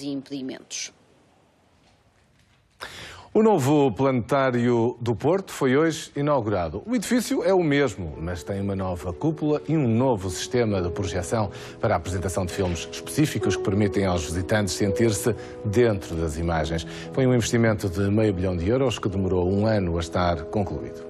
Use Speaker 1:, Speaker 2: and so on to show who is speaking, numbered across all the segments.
Speaker 1: e impedimentos.
Speaker 2: O novo planetário do Porto foi hoje inaugurado. O edifício é o mesmo, mas tem uma nova cúpula e um novo sistema de projeção para a apresentação de filmes específicos que permitem aos visitantes sentir-se dentro das imagens. Foi um investimento de meio bilhão de euros que demorou um ano a estar concluído.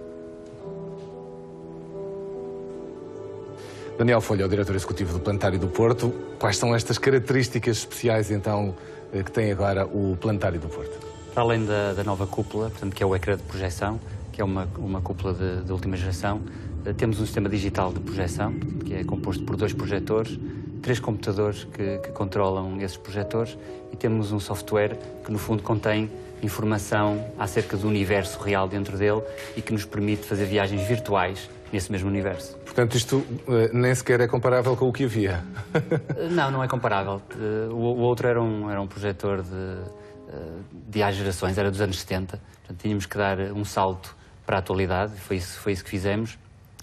Speaker 2: Daniel Folha, o diretor executivo do Planetário do Porto. Quais são estas características especiais, então, eh, que tem agora o Planetário do Porto?
Speaker 1: Para além da, da nova cúpula, portanto, que é o ecrã de projeção, que é uma, uma cúpula de, de última geração, eh, temos um sistema digital de projeção, que é composto por dois projetores, três computadores que, que, controlam esses projetores e temos um software que, no fundo, contém informação acerca do universo real dentro dele e que nos permite fazer viagens virtuais nesse mesmo universo.
Speaker 2: Portanto, isto eh, nem sequer é comparável com o que havia.
Speaker 1: Eh, não, não é comparável. Eh, o, outro era um, era um projetor de, de há gerações, era dos anos 70. Portanto, tínhamos que dar um salto para a atualidade, foi isso, foi isso que fizemos.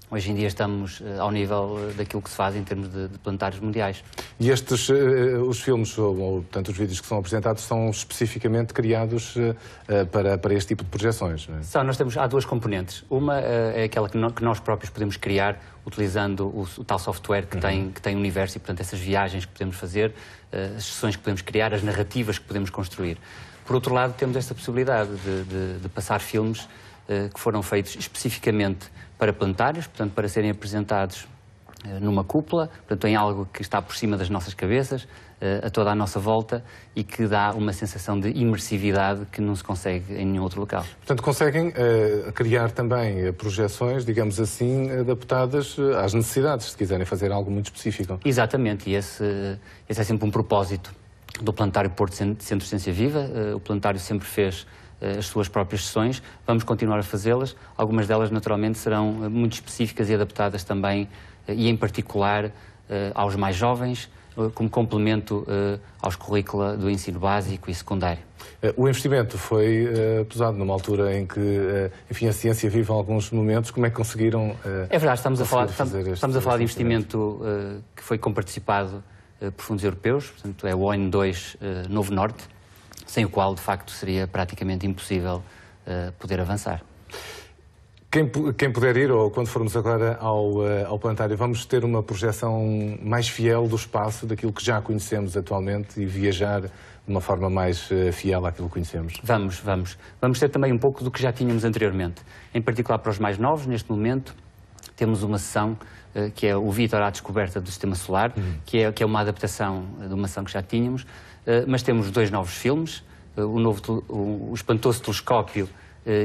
Speaker 1: Hoje em dia estamos eh, ao nível eh, daquilo que se faz em termos de, de planetários mundiais.
Speaker 2: E estes, eh, os filmes, ou portanto os vídeos que são apresentados, são especificamente criados para, para este tipo de projeções? Não é? Só, nós
Speaker 1: temos, há duas componentes. Uma é aquela que, nós próprios podemos criar utilizando o, o tal software que, uhum. tem, que tem o universo e, portanto, essas viagens que podemos fazer, as sessões que podemos criar, as narrativas que podemos construir. Por outro lado, temos esta possibilidade de, de, de passar filmes eh, que foram feitos especificamente para plantários, portanto, para serem apresentados eh, numa cúpula, portanto, em algo que está por cima das nossas cabeças, eh, a toda a nossa volta e que dá uma sensação de imersividade que não se consegue em nenhum outro local.
Speaker 2: Portanto, conseguem uh, criar também projeções, digamos assim, adaptadas às necessidades, se quiserem fazer algo muito específico.
Speaker 1: Exatamente, e esse, esse é sempre um propósito do Plantário Porto Centro de Ciência Viva. Uh, o plantário sempre fez eh, as suas próprias sessões. Vamos continuar a fazê-las. Algumas delas, naturalmente, serão eh, muito específicas e adaptadas também, eh, e em particular aos mais jovens, como complemento aos currícula do ensino básico e secundário.
Speaker 2: O investimento foi pesado numa altura em que, enfim, a ciência vive alguns momentos. Como é que conseguiram? é verdade, estamos a falar, estamos, este, estamos a falar de
Speaker 1: investimento que foi comparticipado por fundos europeus, portanto é o ON2 Novo Norte, sem o qual, de facto, seria praticamente impossível uh, poder avançar.
Speaker 2: Quem, quem, puder ir, ou quando formos agora ao, eh, ao planetário, vamos ter uma projeção mais fiel do espaço, daquilo que já conhecemos atualmente e viajar de uma forma mais eh, fiel àquilo que conhecemos?
Speaker 1: Vamos, vamos. Vamos ter
Speaker 2: também um pouco do que já tínhamos
Speaker 1: anteriormente, em particular para os mais novos, neste momento temos uma sessão eh, que é o Vitor à descoberta do sistema solar, uhum. que, é, que é uma adaptação de uma sessão que já tínhamos, eh, mas temos dois novos filmes, eh, o, novo, o espantoso telescópio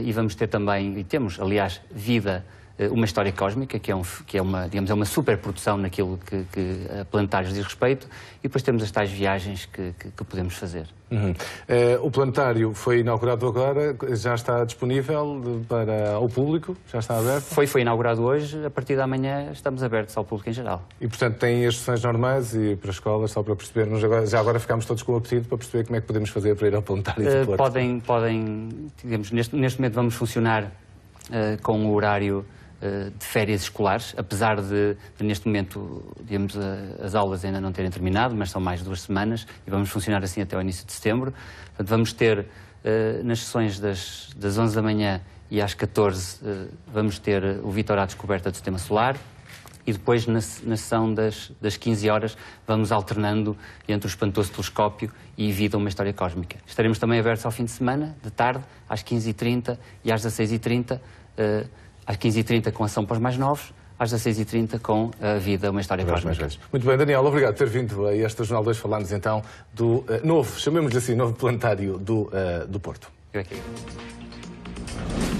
Speaker 1: e vamos ter também, e temos, aliás, Vida eh, uma história cósmica, que é, um, que é uma, digamos, é uma superprodução naquilo que, que a planetários diz respeito, e depois temos as tais viagens que, que, que podemos fazer.
Speaker 2: Uhum. Uh, o planetário foi inaugurado agora, já está disponível para o público? Já está aberto? Foi, foi inaugurado hoje, a partir de amanhã estamos abertos ao público em geral. E portanto tem as sessões normais e para as escolas, só para percebermos, já agora ficámos todos com o apetite para perceber como é que podemos fazer para ir ao planetário uh, eh, do Porto.
Speaker 1: Podem, podem digamos, neste, neste momento vamos funcionar uh, com o horário eh, de férias escolares, apesar de, de neste momento, digamos, eh, as aulas ainda não terem terminado, mas são mais duas semanas e vamos funcionar assim até o início de setembro. Portanto, vamos ter eh, nas sessões das, das 11 da manhã e às 14 vamos ter o Vitor à descoberta do sistema solar e depois na, na sessão das, das 15 horas vamos alternando entre o espantoso telescópio e Vida uma História Cósmica. Estaremos também abertos ao fim de semana, de tarde, às 15h30 e às 16h30 às 15h30 com Ação para os Mais Novos, às 16h30 com a Vida, uma história para os mais velhos.
Speaker 2: Muito bem, Daniel, obrigado por ter vindo a este Jornal 2 falar-nos então do uh, novo, chamemos-lhe assim, novo planetário do, uh, do Porto. Eu aqui. É